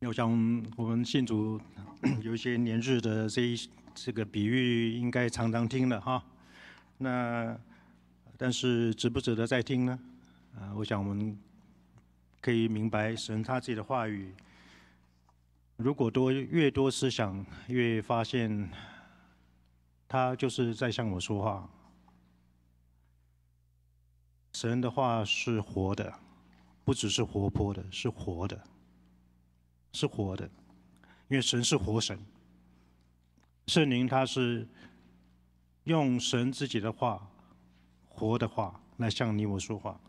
我想，我们信主 有一些年日的这一这个比喻，应该常常听了哈。那，但是值不值得再听呢？啊，我想我们可以明白神他自己的话语。如果多越多思想，越发现他就是在向我说话。神的话是活的，不只是活泼的，是活的。是活的，因为神是活神。圣灵他是用神自己的话、活的话来向你我说话。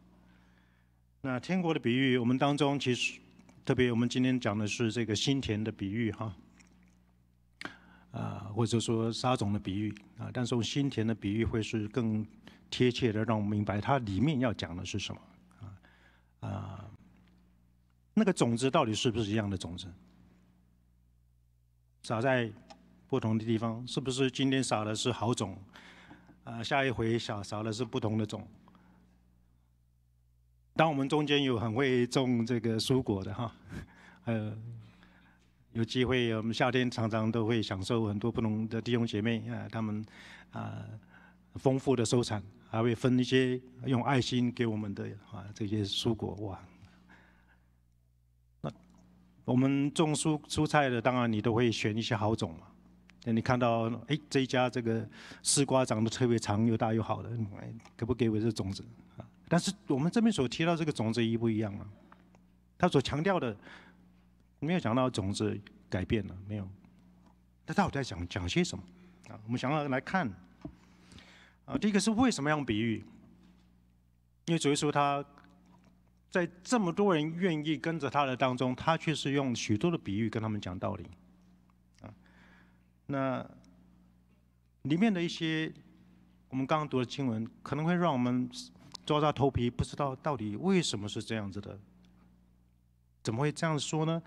那天国的比喻，我们当中其实特别，我们今天讲的是这个新田的比喻哈，啊，或者说沙种的比喻啊，但是用新田的比喻会是更贴切的，让我们明白它里面要讲的是什么啊啊。那个种子到底是不是一样的种子？撒在不同的地方，是不是今天撒的是好种？呃，下一回小撒的是不同的种。当我们中间有很会种这个蔬果的哈，呃，有机会我们夏天常常都会享受很多不同的弟兄姐妹啊，他们啊丰富的收成，还会分一些用爱心给我们的啊这些蔬果哇。我们种蔬蔬菜的，当然你都会选一些好种嘛。那你看到，哎，这一家这个丝瓜长得特别长，又大又好的，可不给我这种子啊？但是我们这边所提到这个种子一不一样啊？他所强调的，没有想到种子改变了没有？他到底在讲讲些什么啊？我们想要来看，啊，第一个是为什么用比喻？因为主耶稣他。在这么多人愿意跟着他的当中，他却是用许多的比喻跟他们讲道理。啊，那里面的一些我们刚刚读的经文，可能会让我们抓抓头皮，不知道到底为什么是这样子的？怎么会这样说呢？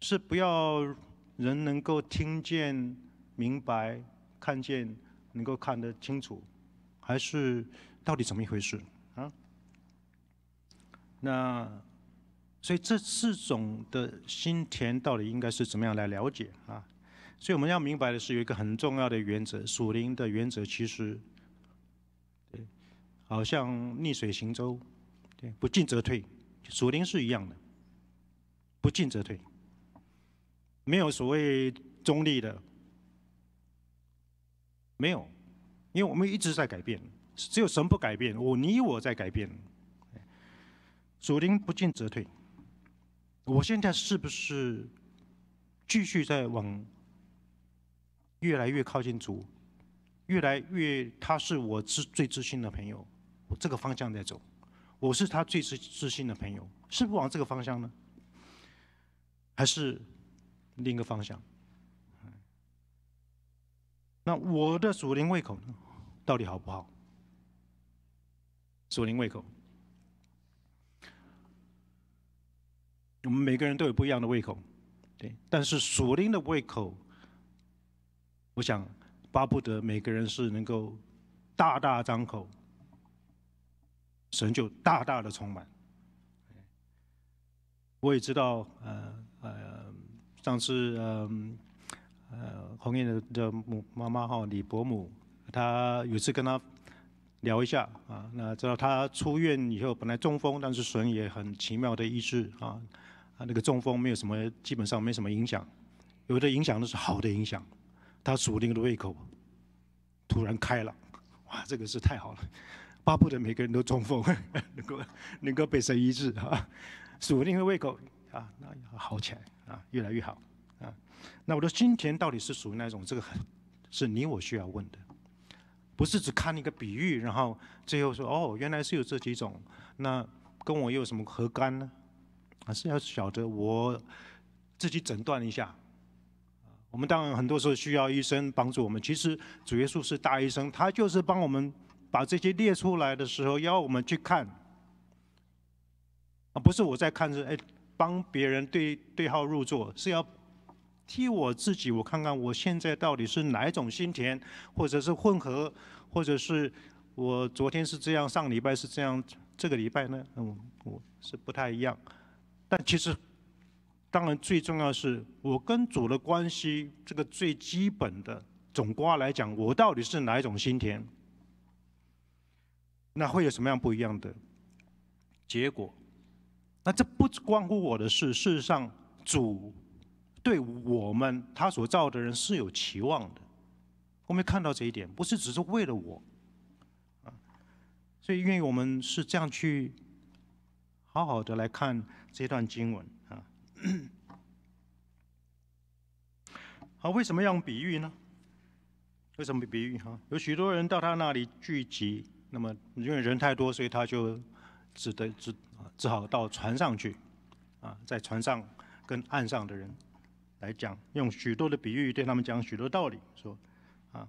是不要人能够听见、明白、看见、能够看得清楚，还是到底怎么一回事？啊？那，所以这四种的心田到底应该是怎么样来了解啊？所以我们要明白的是，有一个很重要的原则，属灵的原则其实，对，好像逆水行舟，对，不进则退，属灵是一样的，不进则退，没有所谓中立的，没有，因为我们一直在改变，只有神不改变，我你我在改变。属灵不进则退。我现在是不是继续在往越来越靠近主，越来越他是我是最知心的朋友，我这个方向在走，我是他最知知心的朋友，是不往这个方向呢？还是另一个方向？那我的属灵胃口呢？到底好不好？属灵胃口。我们每个人都有不一样的胃口，对。但是属灵的胃口，我想巴不得每个人是能够大大张口，神就大大的充满。我也知道，呃呃，上次呃呃红艳的母妈妈哈李伯母，她有次跟她聊一下啊，那知道她出院以后本来中风，但是神也很奇妙的医治啊。啊，那个中风没有什么，基本上没什么影响。有的影响都是好的影响，他主令的胃口突然开了，哇，这个是太好了，巴不得每个人都中风，能够能够被神医治哈，主令的胃口啊，那好起来啊，越来越好啊。那我的金钱到底是属于哪种？这个是你我需要问的，不是只看一个比喻，然后最后说哦，原来是有这几种，那跟我又有什么何干呢？还是要晓得我自己诊断一下。我们当然很多时候需要医生帮助我们。其实主耶稣是大医生，他就是帮我们把这些列出来的时候，要我们去看。啊，不是我在看，是哎，帮别人对对号入座，是要替我自己，我看看我现在到底是哪一种心田，或者是混合，或者是我昨天是这样，上礼拜是这样，这个礼拜呢，嗯，我是不太一样。但其实，当然最重要是我跟主的关系，这个最基本的总瓜来讲，我到底是哪一种心田？那会有什么样不一样的结果？那这不关乎我的事，事实上，主对我们他所造的人是有期望的，我们看到这一点，不是只是为了我，啊，所以，愿意我们是这样去好好的来看。这段经文啊，好，为什么要用比喻呢？为什么比喻哈？有许多人到他那里聚集，那么因为人太多，所以他就只得只只好到船上去啊，在船上跟岸上的人来讲，用许多的比喻对他们讲许多道理，说啊，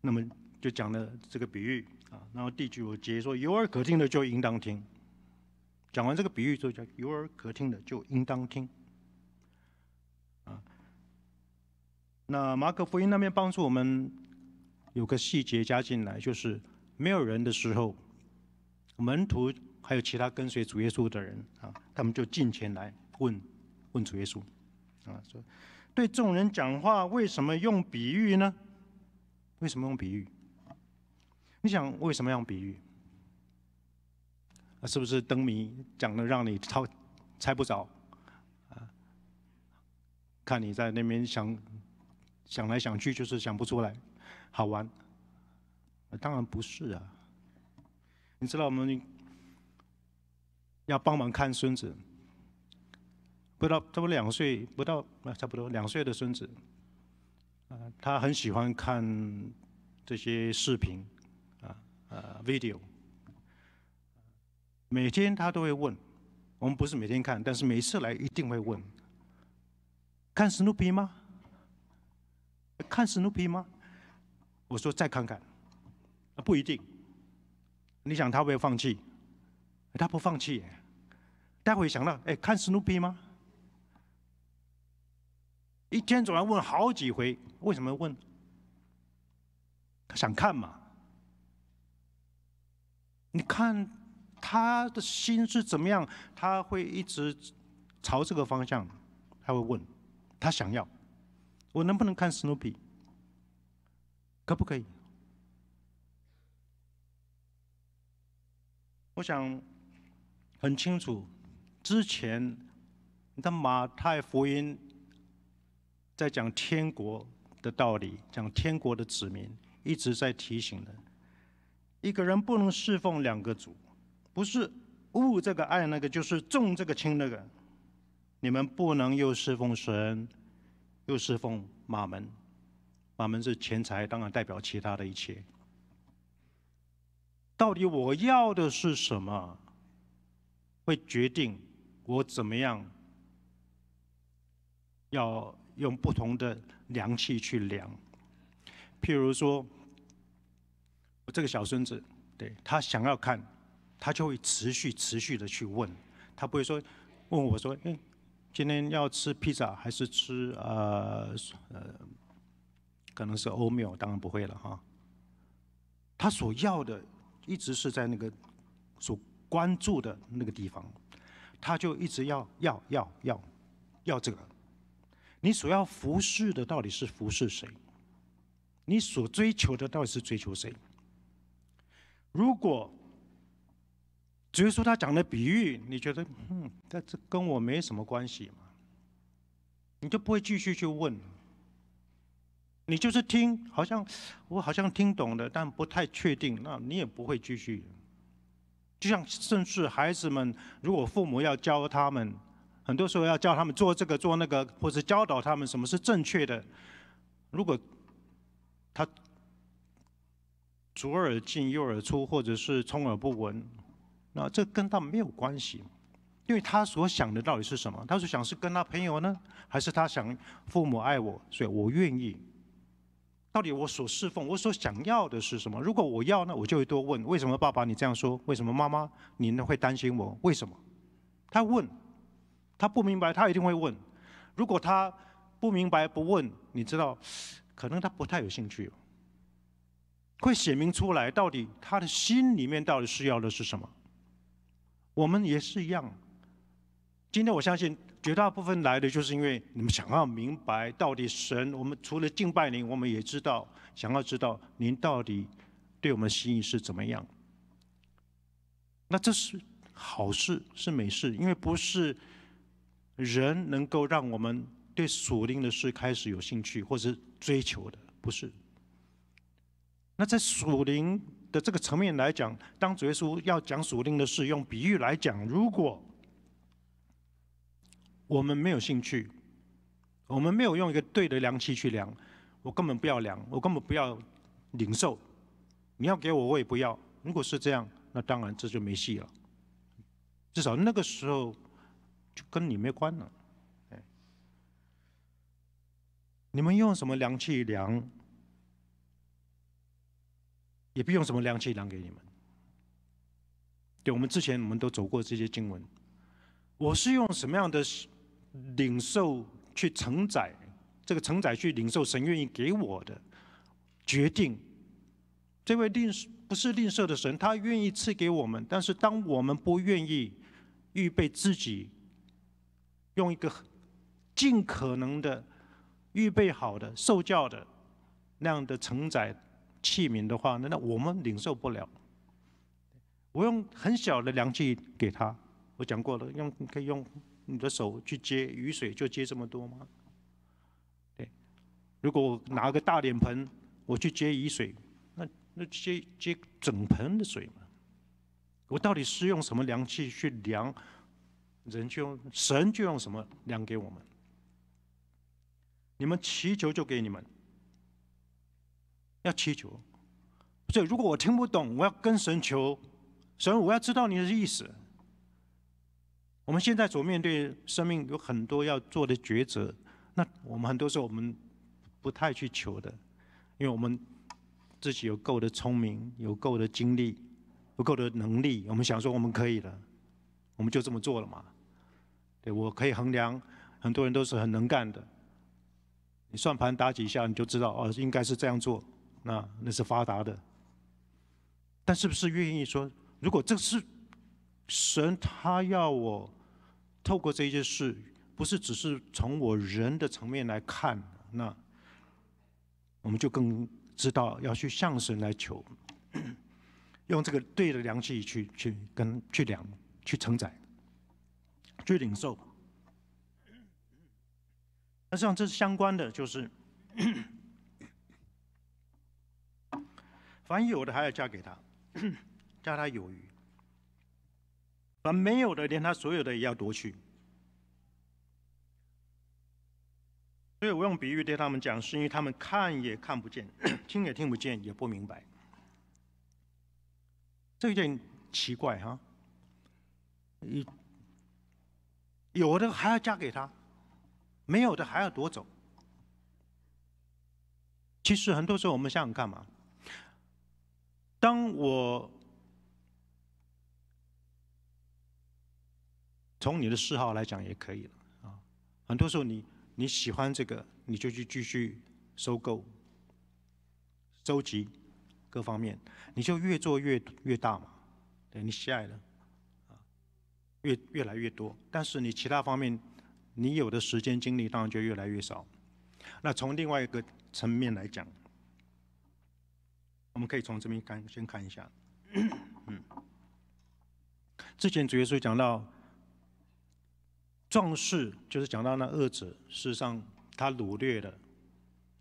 那么就讲了这个比喻啊，然后第九节说有耳可听的就应当听。讲完这个比喻之后，叫有耳可听的就应当听。啊，那马可福音那边帮助我们有个细节加进来，就是没有人的时候，门徒还有其他跟随主耶稣的人啊，他们就进前来问问主耶稣，啊，说对众人讲话为什么用比喻呢？为什么用比喻？你想为什么用比喻？那是不是灯谜讲的让你猜不着啊？看你在那边想想来想去就是想不出来，好玩？当然不是啊！你知道我们要帮忙看孙子，不到差不多两岁，不到啊，差不多两岁的孙子，啊，他很喜欢看这些视频，啊啊，video。每天他都会问，我们不是每天看，但是每次来一定会问：看 Snoopy 吗？看 Snoopy 吗？我说再看看，不一定。你想他会放弃？他不放弃。待会想到，哎，看 Snoopy 吗？一天总要问好几回。为什么问？他想看嘛？你看。他的心是怎么样？他会一直朝这个方向，他会问：他想要，我能不能看《s n 比？p y 可不可以？我想很清楚，之前的马太福音》在讲天国的道理，讲天国的子民一直在提醒的：一个人不能侍奉两个主。不是悟这个爱那个，就是重这个轻那个。你们不能又侍奉神，又侍奉马门。马门是钱财，当然代表其他的一切。到底我要的是什么，会决定我怎么样要用不同的量器去量。譬如说，我这个小孙子，对他想要看。他就会持续、持续的去问，他不会说问我说：“哎，今天要吃披萨还是吃呃呃，可能是欧米？当然不会了哈。”他所要的，一直是在那个所关注的那个地方，他就一直要、要、要、要、要这个。你所要服侍的到底是服侍谁？你所追求的到底是追求谁？如果只是说他讲的比喻，你觉得，嗯，但这跟我没什么关系嘛，你就不会继续去问，你就是听，好像我好像听懂了，但不太确定，那你也不会继续。就像甚至孩子们，如果父母要教他们，很多时候要教他们做这个做那个，或是教导他们什么是正确的，如果他左耳进右耳出，或者是充耳不闻。那这跟他没有关系，因为他所想的到底是什么？他是想是跟他朋友呢，还是他想父母爱我，所以我愿意？到底我所侍奉，我所想要的是什么？如果我要呢，我就会多问：为什么爸爸你这样说？为什么妈妈你呢会担心我？为什么？他问，他不明白，他一定会问。如果他不明白不问，你知道，可能他不太有兴趣会写明出来，到底他的心里面到底是要的是什么？我们也是一样。今天我相信，绝大部分来的就是因为你们想要明白到底神，我们除了敬拜您，我们也知道想要知道您到底对我们的心意是怎么样。那这是好事，是美事，因为不是人能够让我们对属灵的事开始有兴趣或是追求的，不是。那在属灵。的这个层面来讲，当主耶稣要讲属灵的事，用比喻来讲，如果我们没有兴趣，我们没有用一个对的量器去量，我根本不要量，我根本不要零售，你要给我我也不要。如果是这样，那当然这就没戏了。至少那个时候就跟你没关了。哎，你们用什么量器量？也不用什么量器量给你们。对我们之前，我们都走过这些经文。我是用什么样的领受去承载？这个承载去领受神愿意给我的决定。这位啬不是吝啬的神，他愿意赐给我们，但是当我们不愿意预备自己，用一个尽可能的预备好的受教的那样的承载。器皿的话，那那我们领受不了。我用很小的量器给他，我讲过了，用可以用你的手去接雨水，就接这么多吗？对，如果我拿个大脸盆，我去接雨水，那那接接整盆的水嘛？我到底是用什么量器去量？人就用神就用什么量给我们？你们祈求就给你们。要祈求，所以如果我听不懂，我要跟神求，神我要知道你的意思。我们现在所面对生命有很多要做的抉择，那我们很多时候我们不太去求的，因为我们自己有够的聪明，有够的精力，不够的能力，我们想说我们可以了，我们就这么做了嘛。对我可以衡量，很多人都是很能干的，你算盘打几下你就知道，哦，应该是这样做。那那是发达的，但是不是愿意说，如果这是神，他要我透过这件事，不是只是从我人的层面来看，那我们就更知道要去向神来求，用这个对的量器去去跟去量去承载，去领受。那实际上这是相关的，就是。凡有的还要嫁给他，嫁他有余；凡没有的，连他所有的也要夺去。所以我用比喻对他们讲，是因为他们看也看不见，听也听不见，也不明白。这有点奇怪哈！一有的还要嫁给他，没有的还要夺走。其实很多时候，我们想想干嘛？当我从你的嗜好来讲也可以了啊，很多时候你你喜欢这个，你就去继续收购、收集各方面，你就越做越越大嘛，对你喜爱的啊，越越来越多。但是你其他方面，你有的时间精力当然就越来越少。那从另外一个层面来讲。我们可以从这边看，先看一下。嗯，之前主耶稣讲到，壮士就是讲到那恶者，事实上他掳掠的，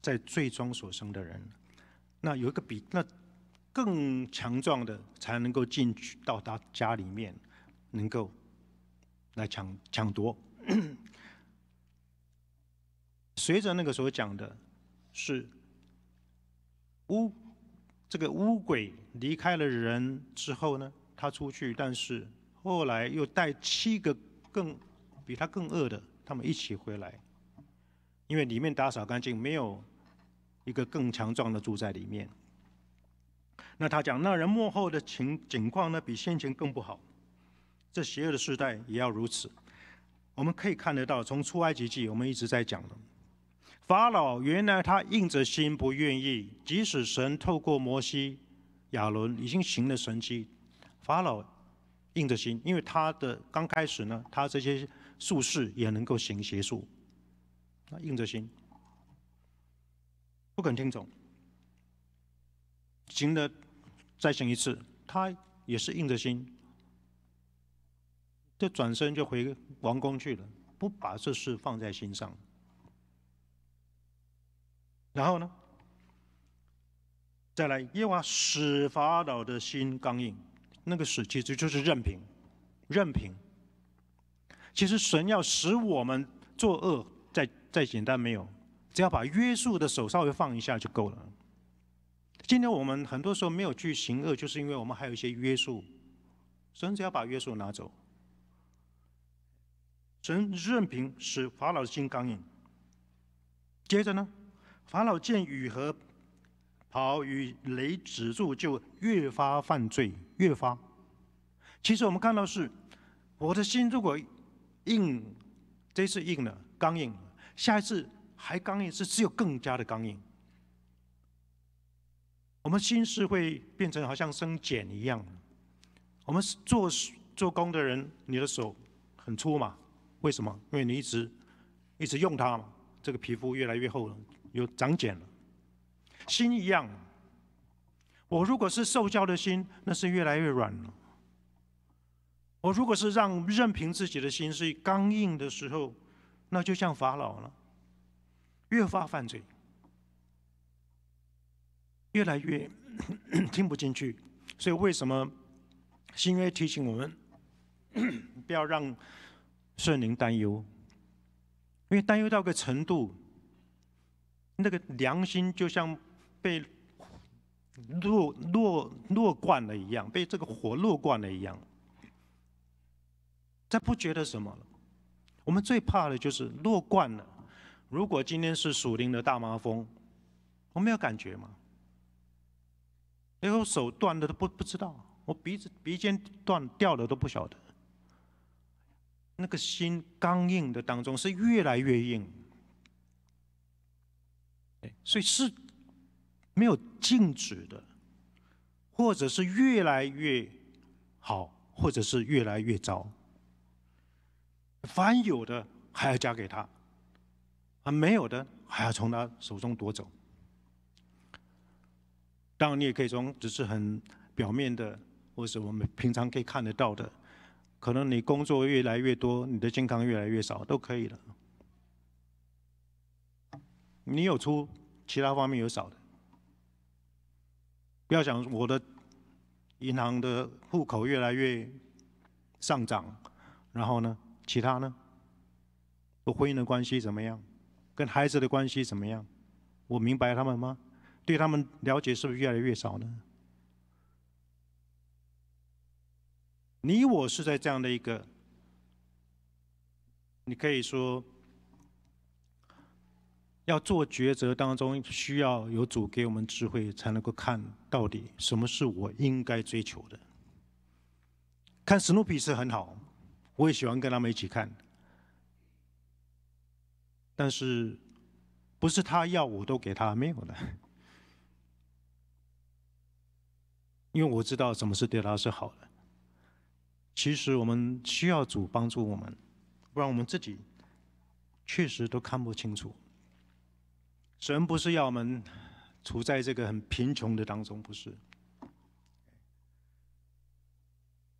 在最终所生的人，那有一个比那更强壮的，才能够进去到他家里面，能够来抢抢夺。随着那个时候讲的，是乌。这个巫鬼离开了人之后呢，他出去，但是后来又带七个更比他更恶的，他们一起回来，因为里面打扫干净，没有一个更强壮的住在里面。那他讲，那人幕后的情景况呢，比先前更不好。这邪恶的时代也要如此。我们可以看得到，从出埃及记，我们一直在讲的。法老原来他硬着心不愿意，即使神透过摩西、亚伦已经行了神迹，法老硬着心，因为他的刚开始呢，他这些术士也能够行邪术，他硬着心不肯听从，行的再行一次，他也是硬着心，就转身就回王宫去了，不把这事放在心上。然后呢？再来，耶和华使法老的心刚硬，那个使其实就是任凭，任凭。其实神要使我们作恶，再再简单没有，只要把约束的手稍微放一下就够了。今天我们很多时候没有去行恶，就是因为我们还有一些约束。神只要把约束拿走，神任凭使法老的心刚硬。接着呢？法老见雨和跑与雷止住，就越发犯罪，越发。其实我们看到是，我的心如果硬，这次硬了，刚硬，下一次还刚硬，是只有更加的刚硬。我们心是会变成好像生茧一样。我们做做工的人，你的手很粗嘛？为什么？因为你一直一直用它嘛，这个皮肤越来越厚了。有长茧了，心一样。我如果是受教的心，那是越来越软了；我如果是让任凭自己的心是刚硬的时候，那就像法老了，越发犯罪，越来越 听不进去。所以为什么新约提醒我们不要让圣灵担忧？因为担忧到个程度。那个良心就像被落落落惯了一样，被这个火落惯了一样，再不觉得什么。我们最怕的就是落惯了。如果今天是属灵的大麻风，我没有感觉吗？然后手断的都不不知道，我鼻子鼻尖断掉了都不晓得。那个心刚硬的当中是越来越硬。所以是没有静止的，或者是越来越好，或者是越来越糟。凡有的还要加给他，而没有的还要从他手中夺走。当然，你也可以从只是很表面的，或是我们平常可以看得到的，可能你工作越来越多，你的健康越来越少，都可以了。你有出，其他方面有少的。不要想我的银行的户口越来越上涨，然后呢，其他呢？我婚姻的关系怎么样？跟孩子的关系怎么样？我明白他们吗？对他们了解是不是越来越少呢？你我是在这样的一个，你可以说。要做抉择，当中需要有主给我们智慧，才能够看到底什么是我应该追求的。看史努比是很好，我也喜欢跟他们一起看。但是不是他要我都给他没有的，因为我知道什么是对他是好的。其实我们需要主帮助我们，不然我们自己确实都看不清楚。神不是要我们处在这个很贫穷的当中，不是。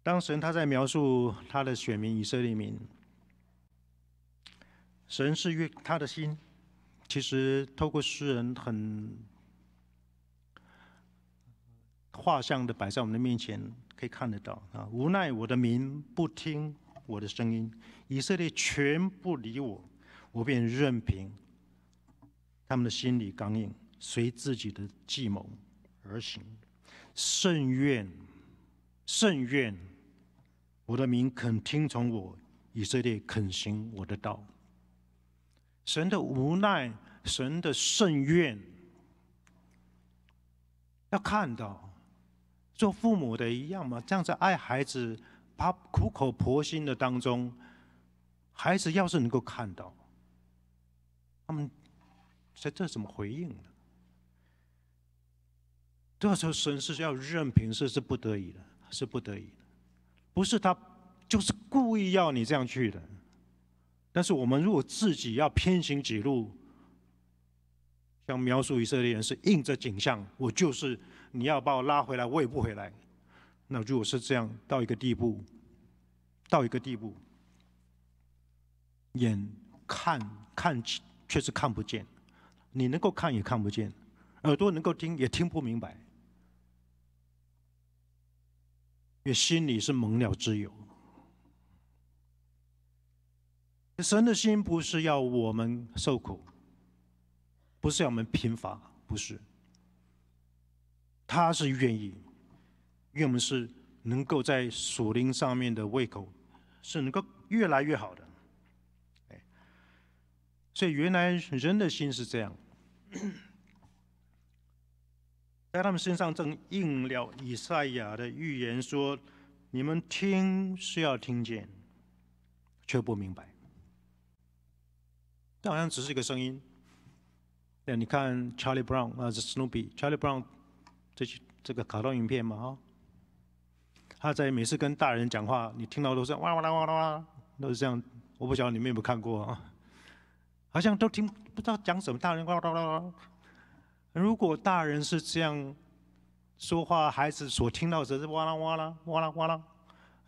当神他在描述他的选民以色列民，神是越他的心，其实透过诗人很画像的摆在我们的面前，可以看得到啊。无奈我的民不听我的声音，以色列全不理我，我便任凭。他们的心理刚硬，随自己的计谋而行。圣愿，圣愿，我的民肯听从我，以色列肯行我的道。神的无奈，神的圣愿，要看到做父母的一样嘛，这样子爱孩子，他苦口婆心的当中，孩子要是能够看到，他们。这这怎么回应呢？这时候神是要任凭，是是不得已的，是不得已的，不是他就是故意要你这样去的。但是我们如果自己要偏行己路，想描述以色列人是硬着景象，我就是你要把我拉回来，我也不回来。那如果是这样到一个地步，到一个地步，眼看看却是看不见。你能够看也看不见，耳朵能够听也听不明白，因为心里是猛鸟之有。神的心不是要我们受苦，不是要我们贫乏，不是。他是愿意，愿我们是能够在属灵上面的胃口是能够越来越好的。哎，所以原来人的心是这样。在他们身上正应了以赛亚的预言，说：“你们听是要听见，却不明白。”但好像只是一个声音。那你看 Charlie Brown 啊，是 o p 比，Charlie Brown 这些这个卡通影片嘛，啊，他在每次跟大人讲话，你听到都是哇啦哇啦哇啦，都是这样。我不晓得你们有没有看过啊。好像都听不知道讲什么，大人呱啦啦。如果大人是这样说话，孩子所听到的是哇啦哇啦哇啦哇啦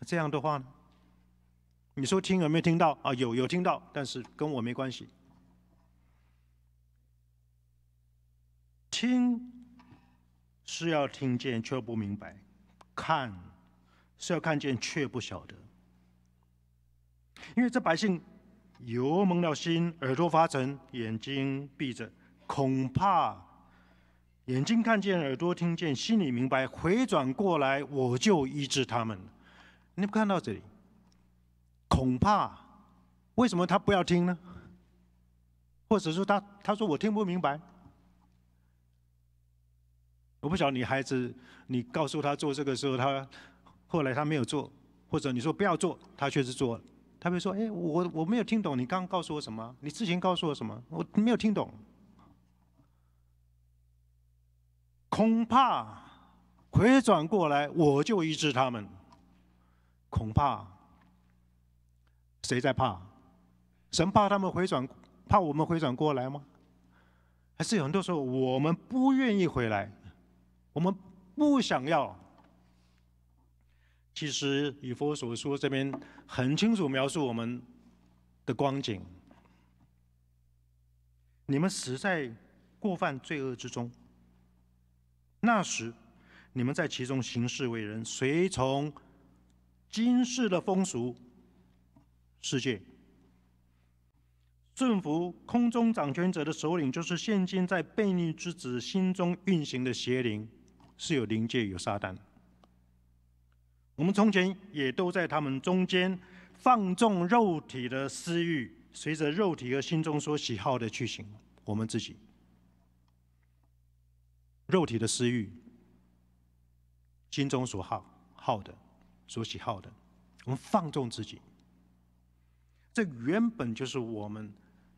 这样的话你说听有没有听到？啊，有有听到，但是跟我没关系。听是要听见却不明白，看是要看见却不晓得，因为这百姓。油蒙了心，耳朵发沉，眼睛闭着，恐怕眼睛看见，耳朵听见，心里明白，回转过来，我就医治他们。你看到这里，恐怕为什么他不要听呢？或者说他他说我听不明白。我不晓得你孩子，你告诉他做这个时候，他后来他没有做，或者你说不要做，他确实做了。他比说，哎，我我没有听懂你刚刚告诉我什么？你之前告诉我什么？我没有听懂。恐怕回转过来，我就医治他们。恐怕谁在怕？神怕他们回转，怕我们回转过来吗？还是有很多时候我们不愿意回来，我们不想要。其实以佛所说，这边很清楚描述我们的光景。你们死在过犯罪恶之中，那时你们在其中行事为人，随从今世的风俗世界，顺服空中掌权者的首领，就是现今在悖逆之子心中运行的邪灵，是有灵界有撒旦。我们从前也都在他们中间放纵肉体的私欲，随着肉体和心中所喜好的去行我们自己。肉体的私欲，心中所好好的所喜好的，我们放纵自己。这原本就是我们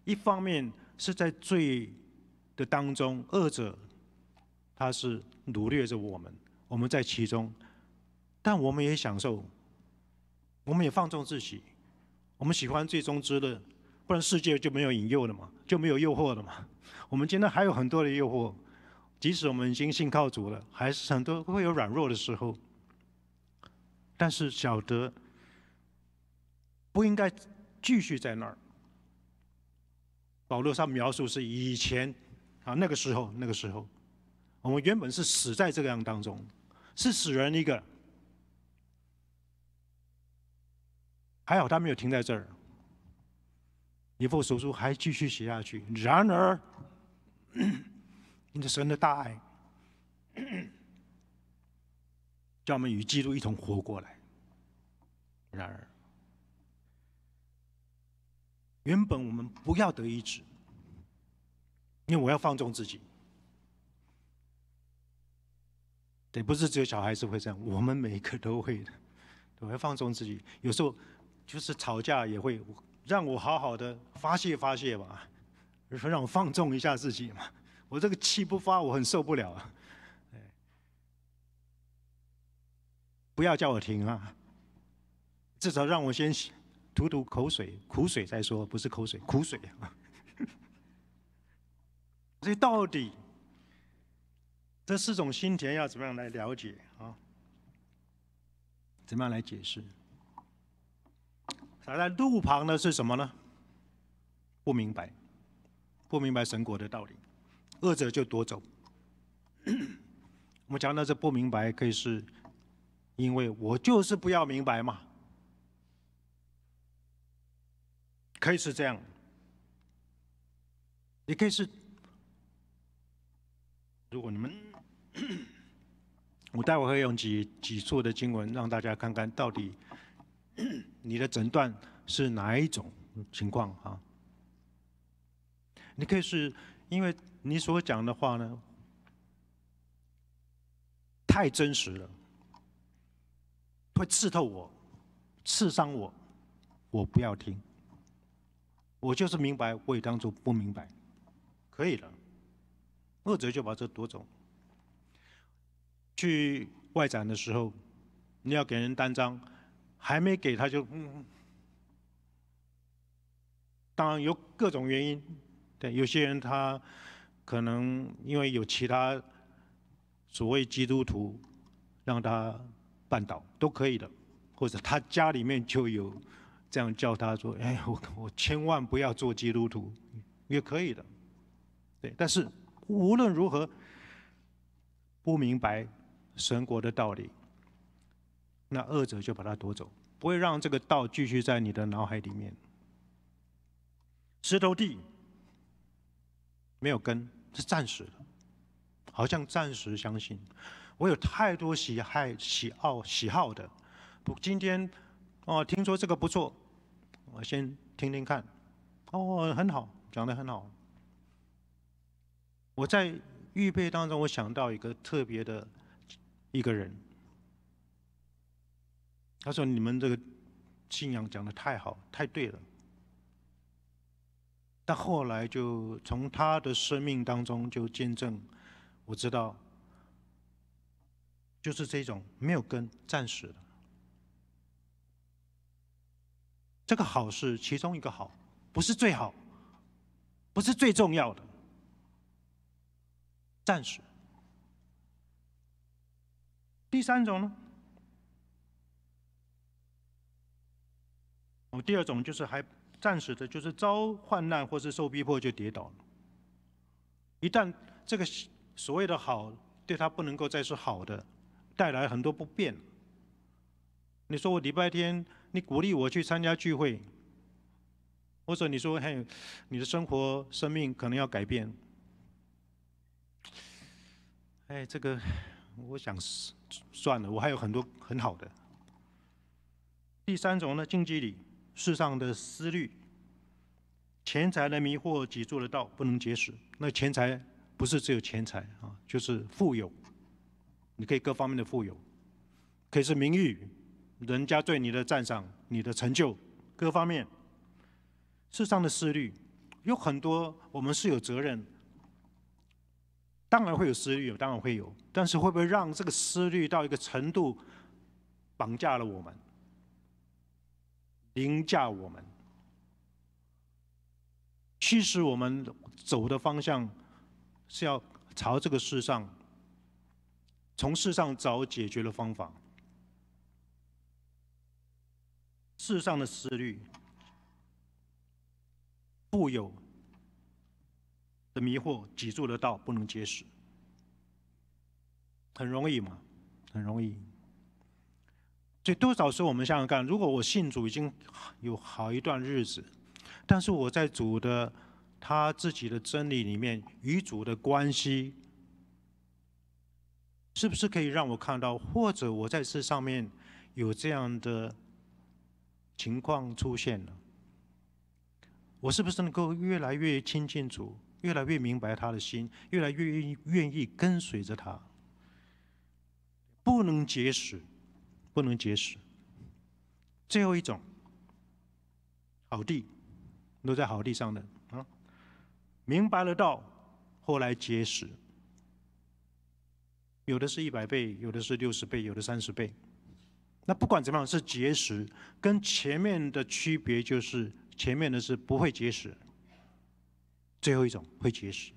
一方面是在罪的当中，二者他是掳掠着我们，我们在其中。但我们也享受，我们也放纵自己，我们喜欢最终之乐，不然世界就没有引诱了嘛，就没有诱惑了嘛。我们今天还有很多的诱惑，即使我们已经信靠主了，还是很多会有软弱的时候。但是晓得不应该继续在那儿。保罗上描述是以前啊那个时候那个时候，我们原本是死在这个样当中，是死人一个。还好他没有停在这儿，一副手书还继续写下去。然而，你 的神的大爱 叫我们与基督一同活过来。然而，原本我们不要得医治，因为我要放纵自己。对，不是只有小孩子会这样，我们每一个都会的。我要放纵自己，有时候。就是吵架也会让我好好的发泄发泄吧，说让我放纵一下自己嘛。我这个气不发，我很受不了。哎，不要叫我停啊，至少让我先吐吐口水苦水再说，不是口水苦水啊。所以到底这四种心田要怎么样来了解啊？怎么样来解释？站在路旁的是什么呢？不明白，不明白神国的道理，恶者就夺走。我们讲到这不明白，可以是，因为我就是不要明白嘛，可以是这样，也可以是。如果你们，我待会会用几几处的经文让大家看看到底。你的诊断是哪一种情况啊？你可以是因为你所讲的话呢，太真实了，会刺透我，刺伤我，我不要听。我就是明白，我也当做不明白，可以了。恶者就把这夺走。去外展的时候，你要给人单张。还没给他就嗯，当然有各种原因，对，有些人他可能因为有其他所谓基督徒让他绊倒都可以的，或者他家里面就有这样叫他说：“哎，我我千万不要做基督徒，也可以的。”对，但是无论如何不明白神国的道理。那二者就把它夺走，不会让这个道继续在你的脑海里面。石头地没有根，是暂时的，好像暂时相信。我有太多喜害、喜傲、喜好的，不，今天哦，听说这个不错，我先听听看。哦，很好，讲的很好。我在预备当中，我想到一个特别的一个人。他说：“你们这个信仰讲的太好，太对了。”但后来就从他的生命当中就见证，我知道，就是这种没有根、暂时的。这个好是其中一个好，不是最好，不是最重要的。暂时。第三种呢？第二种就是还暂时的，就是遭患难或是受逼迫就跌倒了。一旦这个所谓的好对他不能够再是好的，带来很多不便。你说我礼拜天你鼓励我去参加聚会，或者你说嘿，你的生活生命可能要改变。哎，这个我想算了，我还有很多很好的。第三种呢，近距离。世上的思虑，钱财的迷惑，己做的道不能结实。那钱财不是只有钱财啊，就是富有。你可以各方面的富有，可以是名誉，人家对你的赞赏，你的成就，各方面。世上的思虑有很多，我们是有责任。当然会有思虑，当然会有，但是会不会让这个思虑到一个程度，绑架了我们？凌驾我们，驱使我们走的方向是要朝这个世上，从世上找解决的方法。世上的思虑，不有的迷惑，己住的道不能结实，很容易嘛，很容易。所以多少时候我们想想看，如果我信主已经有好一段日子，但是我在主的他自己的真理里面与主的关系，是不是可以让我看到，或者我在这上面有这样的情况出现了？我是不是能够越来越亲近主，越来越明白他的心，越来越愿意跟随着他？不能结识。不能结石。最后一种，好地，落在好地上的啊，明白了道，后来结石，有的是一百倍，有的是六十倍，有的三十倍。那不管怎么样是结石，跟前面的区别就是前面的是不会结石，最后一种会结石。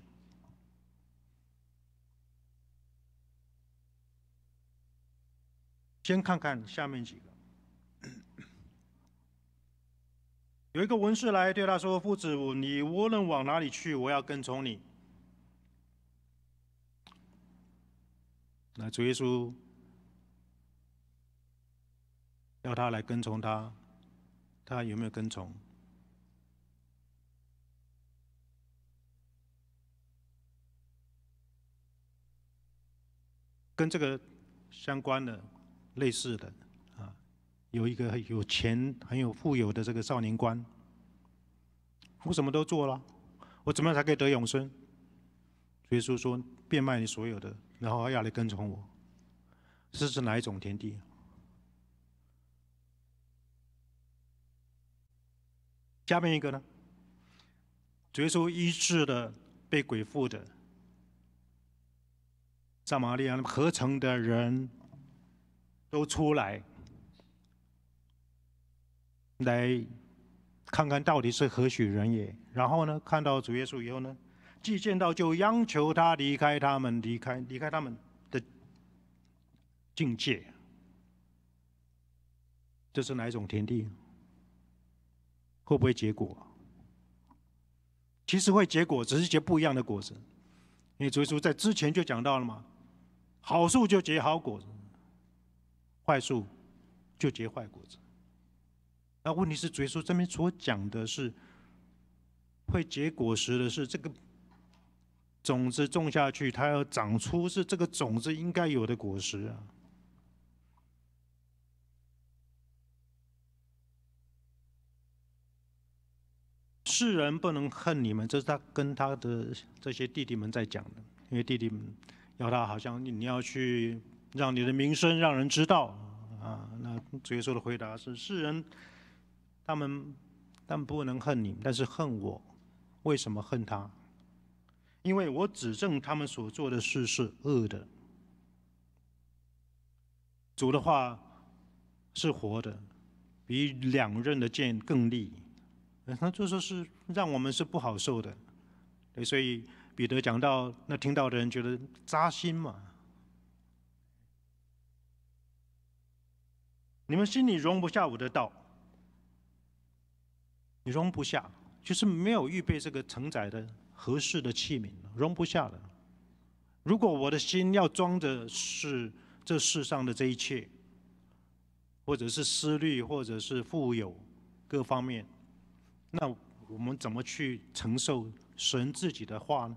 先看看下面几个。有一个文士来对他说：“夫子，你无论往哪里去，我要跟从你。”那主耶稣要他来跟从他，他有没有跟从？跟这个相关的。类似的，啊，有一个很有钱、很有富有的这个少年官，我什么都做了，我怎么样才可以得永生？耶稣说：“变卖你所有的，然后要来跟从我。”是指哪一种田地？下面一个呢？耶稣医治的、被鬼附的、撒玛利亚合成的人。都出来，来看看到底是何许人也。然后呢，看到主耶稣以后呢，既见到就央求他离开他们，离开离开他们的境界。这是哪一种田地？会不会结果？其实会结果，只是结不一样的果子。因为主耶稣在之前就讲到了嘛，好树就结好果子。坏树就结坏果子，那问题是耶稣这边所讲的是会结果实的是这个种子种下去，它要长出是这个种子应该有的果实啊。世人不能恨你们，这是他跟他的这些弟弟们在讲的，因为弟弟们要他好像你要去。让你的名声让人知道啊！那耶稣的回答是：世人他们但不能恨你，但是恨我。为什么恨他？因为我指证他们所做的事是恶的。主的话是活的，比两刃的剑更利。那就说是让我们是不好受的。对，所以彼得讲到那听到的人觉得扎心嘛。你们心里容不下我的道，你容不下，就是没有预备这个承载的合适的器皿，容不下的。如果我的心要装的是这世上的这一切，或者是思虑，或者是富有，各方面，那我们怎么去承受神自己的话呢？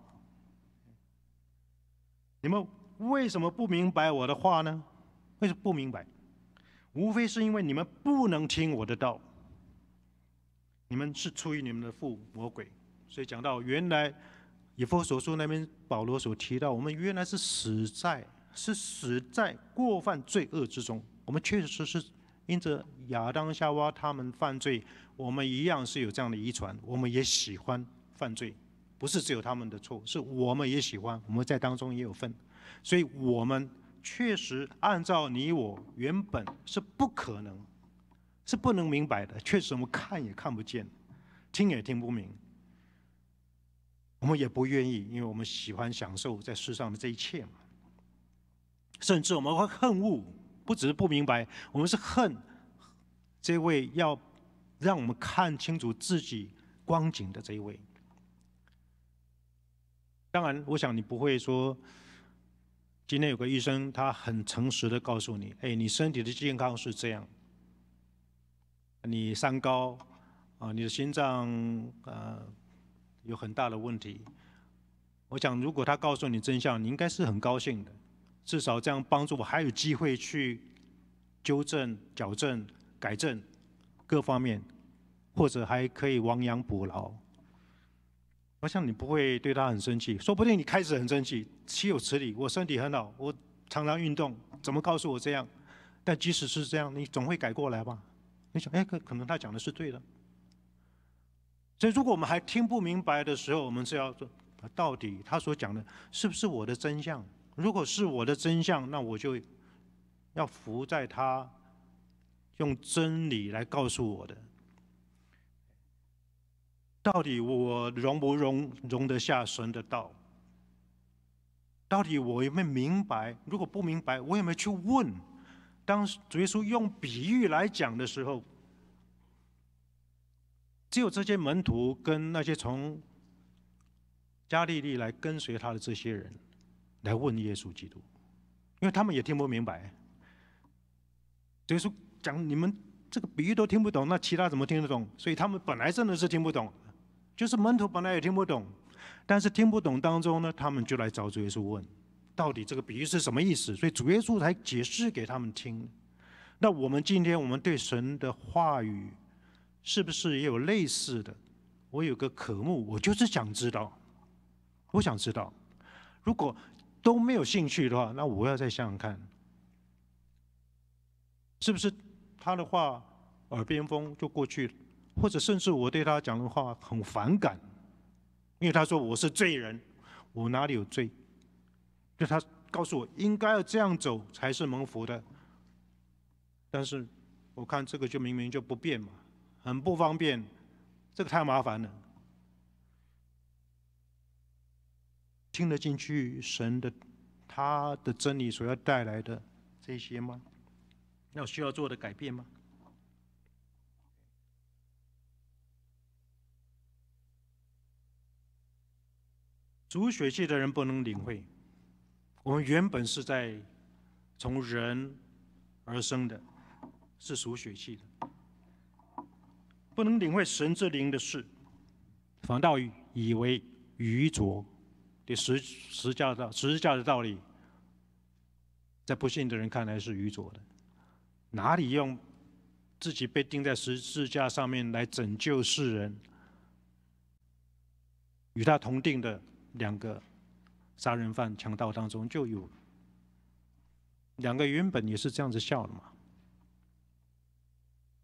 你们为什么不明白我的话呢？为什么不明白？无非是因为你们不能听我的道，你们是出于你们的父魔鬼，所以讲到原来以弗所书那边保罗所提到，我们原来是死在是死在过犯罪恶之中，我们确实是因着亚当夏娃他们犯罪，我们一样是有这样的遗传，我们也喜欢犯罪，不是只有他们的错，是我们也喜欢，我们在当中也有份，所以我们。确实，按照你我原本是不可能，是不能明白的。确实，我们看也看不见，听也听不明，我们也不愿意，因为我们喜欢享受在世上的这一切嘛。甚至我们会恨恶，不只是不明白，我们是恨这位要让我们看清楚自己光景的这一位。当然，我想你不会说。今天有个医生，他很诚实的告诉你：，哎，你身体的健康是这样，你三高啊，你的心脏呃有很大的问题。我想，如果他告诉你真相，你应该是很高兴的，至少这样帮助我还有机会去纠正、矫正、改正各方面，或者还可以亡羊补牢。我想你不会对他很生气，说不定你开始很生气，岂有此理！我身体很好，我常常运动，怎么告诉我这样？但即使是这样，你总会改过来吧？你想，哎，可可能他讲的是对的。所以，如果我们还听不明白的时候，我们是要说，到底他所讲的是不是我的真相？如果是我的真相，那我就要服在他用真理来告诉我的。到底我容不容容得下神的道？到底我有没有明白？如果不明白，我有没有去问？当主耶稣用比喻来讲的时候，只有这些门徒跟那些从加利利来跟随他的这些人来问耶稣基督，因为他们也听不明白。耶稣讲你们这个比喻都听不懂，那其他怎么听得懂？所以他们本来真的是听不懂。就是门徒本来也听不懂，但是听不懂当中呢，他们就来找主耶稣问，到底这个比喻是什么意思？所以主耶稣才解释给他们听。那我们今天我们对神的话语，是不是也有类似的？我有个渴慕，我就是想知道，我想知道。如果都没有兴趣的话，那我要再想想看，是不是他的话耳边风就过去了？或者甚至我对他讲的话很反感，因为他说我是罪人，我哪里有罪？就他告诉我应该要这样走才是蒙福的。但是我看这个就明明就不变嘛，很不方便，这个太麻烦了。听得进去神的他的真理所要带来的这些吗？要需要做的改变吗？主血气的人不能领会，我们原本是在从人而生的，是属血气的，不能领会神之灵的事，反倒以为愚拙。第十十教的十字架的道理，在不信的人看来是愚拙的，哪里用自己被钉在十字架上面来拯救世人？与他同定的。两个杀人犯、强盗当中，就有两个原本也是这样子笑的嘛，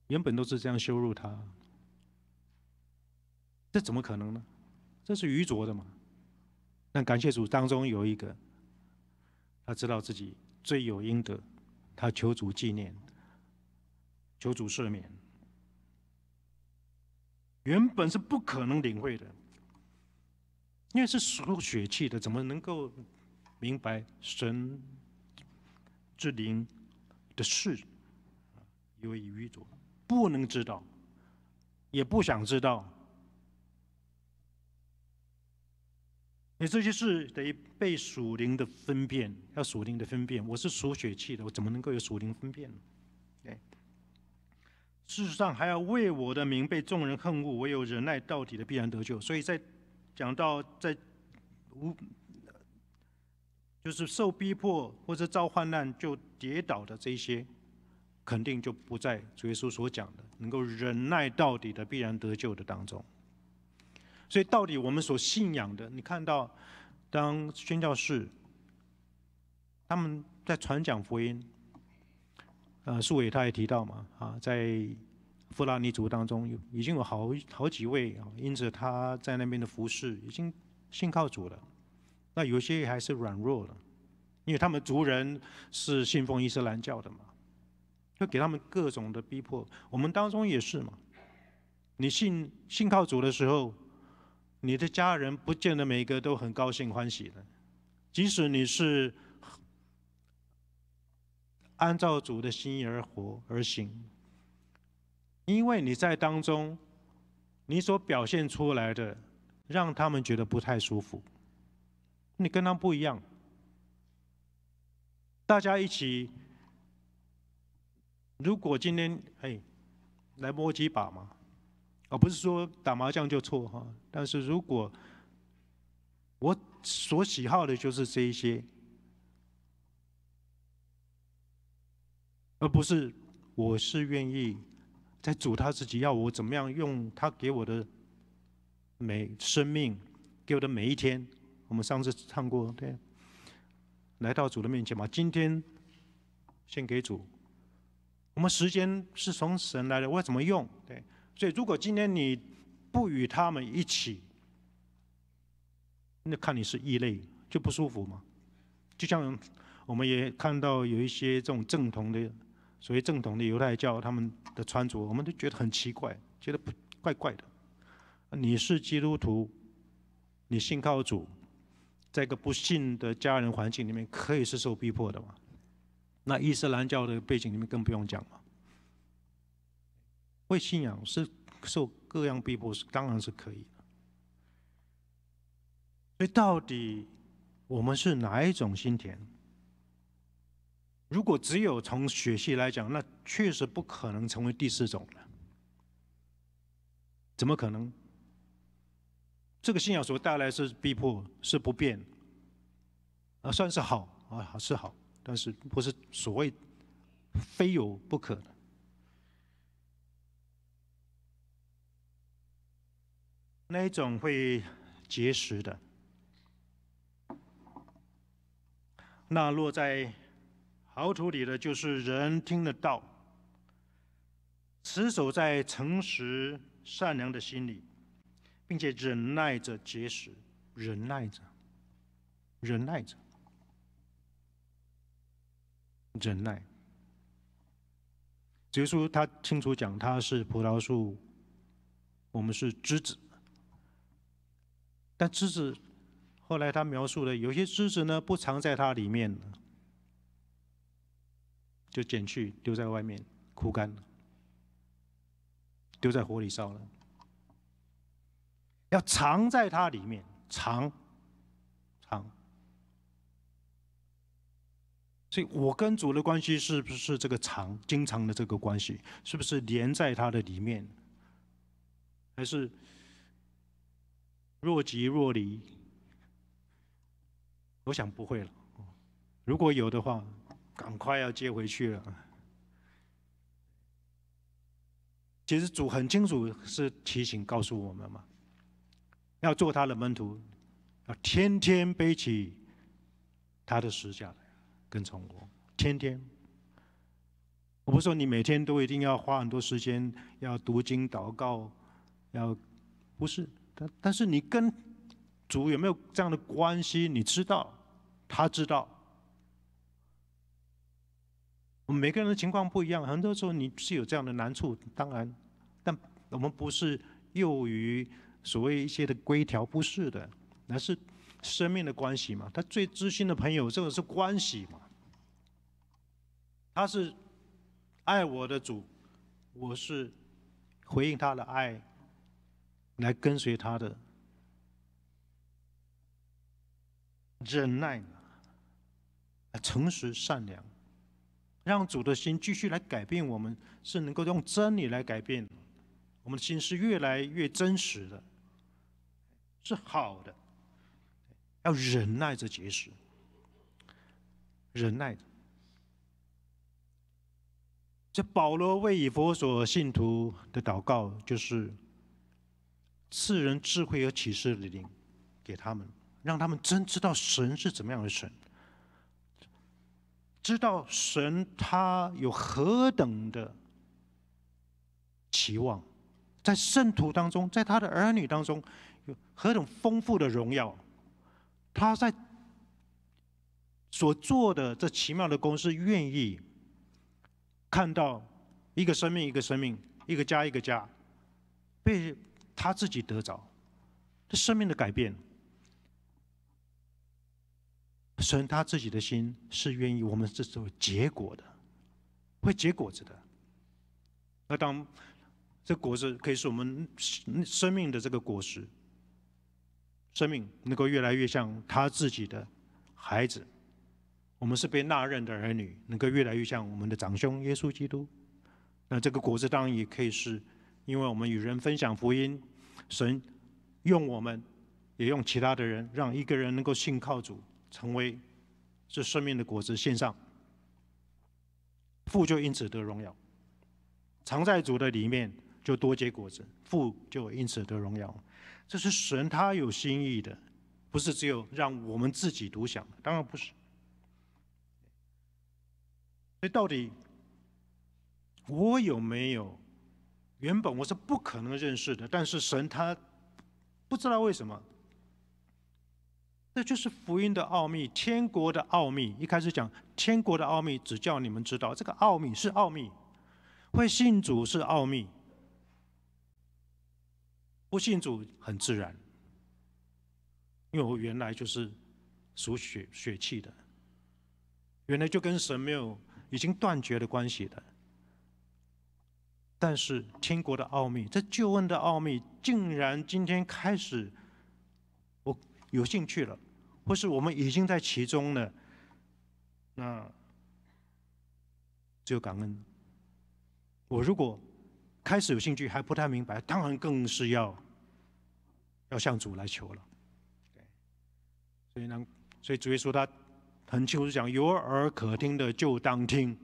原本都是这样羞辱他，这怎么可能呢？这是愚拙的嘛。但感谢主，当中有一个，他知道自己罪有应得，他求主纪念，求主赦免。原本是不可能领会的。因为是属血气的，怎么能够明白神之灵的事？因为愚拙，不能知道，也不想知道。你这些事得被属灵的分辨，要属灵的分辨。我是属血气的，我怎么能够有属灵分辨呢？对，事实上还要为我的名被众人恨恶，唯有忍耐到底的必然得救。所以在。讲到在无，就是受逼迫或者遭患难就跌倒的这些，肯定就不在主耶稣所讲的能够忍耐到底的必然得救的当中。所以到底我们所信仰的，你看到当宣教士他们在传讲福音，呃，素伟他也提到嘛，啊，在。富拉尼族当中有已经有好好几位啊，因此他在那边的服饰已经信靠主了。那有些还是软弱了，因为他们族人是信奉伊斯兰教的嘛，就给他们各种的逼迫。我们当中也是嘛，你信信靠主的时候，你的家人不见得每个都很高兴欢喜的。即使你是按照主的心意而活而行。因为你在当中，你所表现出来的，让他们觉得不太舒服。你跟他们不一样。大家一起，如果今天哎，来摸几把嘛，而不是说打麻将就错哈。但是如果我所喜好的就是这一些，而不是我是愿意。在主他自己要我怎么样用他给我的每生命给我的每一天，我们上次唱过对。来到主的面前嘛，今天献给主。我们时间是从神来的，我怎么用对？所以如果今天你不与他们一起，那看你是异类就不舒服嘛。就像我们也看到有一些这种正统的。所以正统的犹太教他们的穿着，我们都觉得很奇怪，觉得怪怪的。你是基督徒，你信靠主，在一个不信的家人环境里面，可以是受逼迫的吗？那伊斯兰教的背景里面更不用讲了。为信仰是受各样逼迫，是当然是可以的。所以到底我们是哪一种心田？如果只有从血系来讲，那确实不可能成为第四种的。怎么可能？这个信仰所带来是逼迫，是不变。啊，算是好啊，是好，但是不是所谓非有不可的那一种会结实的。那落在。陶土里的就是人听得到，持守在诚实善良的心里，并且忍耐着节食，忍耐着，忍耐着，忍耐。耶稣他清楚讲，他是葡萄树，我们是枝子。但枝子后来他描述的，有些枝子呢不藏在它里面。就剪去丢在外面枯干了，丢在火里烧了。要藏在它里面，藏藏。所以我跟主的关系是不是这个藏，经常的这个关系？是不是连在它的里面？还是若即若离？我想不会了。如果有的话。赶快要接回去了。其实主很清楚是提醒告诉我们嘛，要做他的门徒，要天天背起他的十字架来跟从我。天天，我不是说你每天都一定要花很多时间要读经祷告，要不是，但但是你跟主有没有这样的关系？你知道，他知道。我们每个人的情况不一样，很多时候你是有这样的难处，当然，但我们不是囿于所谓一些的规条，不是的，那是生命的关系嘛。他最知心的朋友，这个是关系嘛。他是爱我的主，我是回应他的爱，来跟随他的忍耐，诚实善良。让主的心继续来改变我们，是能够用真理来改变我们的心，是越来越真实的，是好的。要忍耐着结食，忍耐着。这保罗为以佛所信徒的祷告，就是赐人智慧和启示的灵给他们，让他们真知道神是怎么样的神。知道神他有何等的期望，在圣徒当中，在他的儿女当中，有何种丰富的荣耀？他在所做的这奇妙的公是愿意看到一个生命一个生命，一个家一个家，被他自己得着这生命的改变。神他自己的心是愿意我们是做结果的，会结果子的。那当这果子可以是我们生命的这个果实，生命能够越来越像他自己的孩子，我们是被纳任的儿女，能够越来越像我们的长兄耶稣基督。那这个果子当然也可以是因为我们与人分享福音，神用我们，也用其他的人，让一个人能够信靠主。成为这生命的果子，献上，父就因此得荣耀。常在主的里面，就多结果子，父就因此得荣耀。这是神他有心意的，不是只有让我们自己独享。当然不是。所以到底我有没有原本我是不可能认识的，但是神他不知道为什么。这就是福音的奥秘，天国的奥秘。一开始讲天国的奥秘，只叫你们知道这个奥秘是奥秘，会信主是奥秘。不信主很自然，因为我原来就是属血血气的，原来就跟神没有已经断绝的关系的。但是天国的奥秘，这救恩的奥秘，竟然今天开始，我有兴趣了。或是我们已经在其中了，那只有感恩。我如果开始有兴趣还不太明白，当然更是要要向主来求了。所以呢，所以主耶稣他很清楚讲，有耳可听的就当听。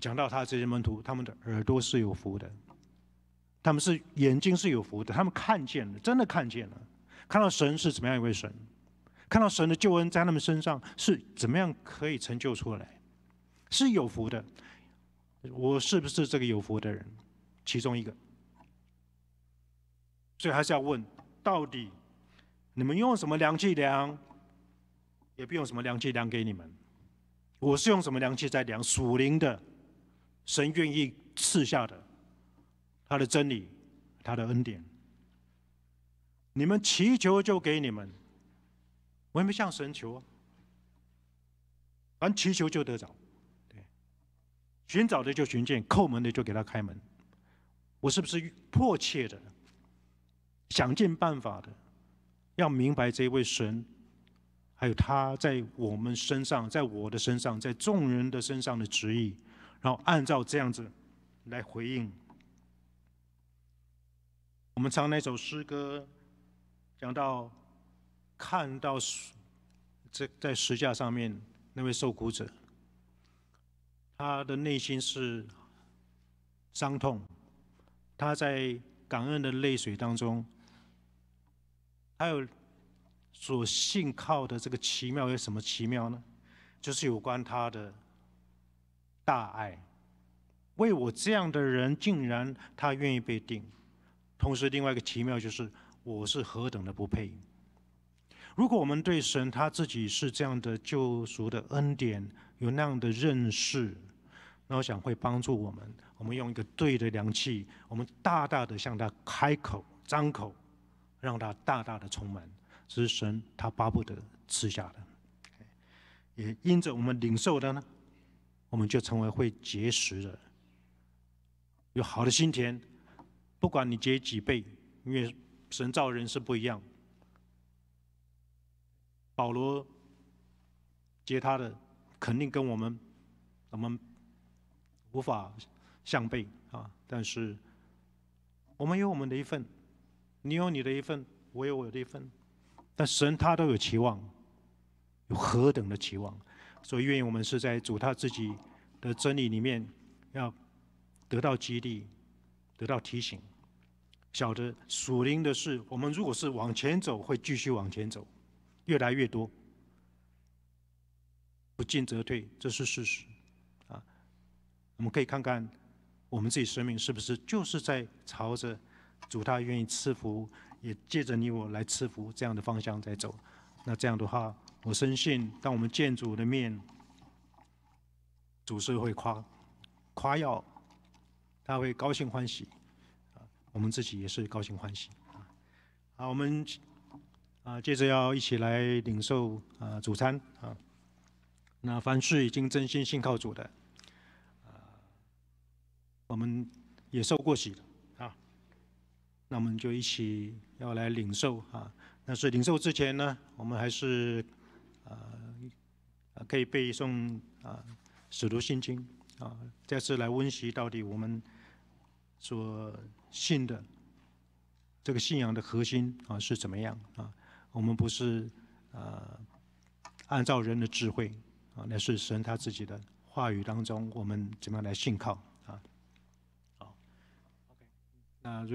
讲到他这些门徒，他们的耳朵是有福的，他们是眼睛是有福的，他们看见了，真的看见了。看到神是怎么样一位神，看到神的救恩在他们身上是怎么样可以成就出来，是有福的。我是不是这个有福的人？其中一个，所以还是要问：到底你们用什么量器量？也不用什么量器量给你们。我是用什么量器在量属灵的？神愿意赐下的，他的真理，他的恩典。你们祈求就给你们，我有没有向神求啊？凡祈求就得着，对，寻找的就寻见，叩门的就给他开门。我是不是迫切的、想尽办法的，要明白这位神，还有他在我们身上、在我的身上、在众人的身上的旨意，然后按照这样子来回应。我们唱那首诗歌。讲到看到这在石架上面那位受苦者，他的内心是伤痛，他在感恩的泪水当中，还有所信靠的这个奇妙有什么奇妙呢？就是有关他的大爱，为我这样的人竟然他愿意被定，同时另外一个奇妙就是。我是何等的不配！如果我们对神他自己是这样的救赎的恩典有那样的认识，那我想会帮助我们。我们用一个对的良气，我们大大的向他开口张口，让他大大的充满。这是神他巴不得吃下的，也因着我们领受的呢，我们就成为会结识的。有好的心田，不管你结几倍，因为。神造人是不一样。保罗接他的，肯定跟我们，我们无法相背啊。但是我们有我们的一份，你有你的一份，我有我的一份。但神他都有期望，有何等的期望？所以，愿意我们是在主他自己的真理里面，要得到激励，得到提醒。晓得属灵的事，我们如果是往前走，会继续往前走，越来越多。不进则退，这是事实，啊！我们可以看看我们自己生命是不是就是在朝着主他愿意赐福，也借着你我来赐福这样的方向在走。那这样的话，我深信，当我们见主的面，主是会夸夸耀，他会高兴欢喜。我们自己也是高兴欢喜啊！好，我们啊，接着要一起来领受啊，主餐啊。那凡是已经真心信靠主的，啊，我们也受过洗了啊。那我们就一起要来领受啊。但是领受之前呢，我们还是啊，可以背诵啊，使徒心经》啊，再次来温习到底我们所。信的这个信仰的核心啊是怎么样啊？我们不是呃按照人的智慧啊，那是神他自己的话语当中，我们怎么样来信靠啊？好，OK，那如。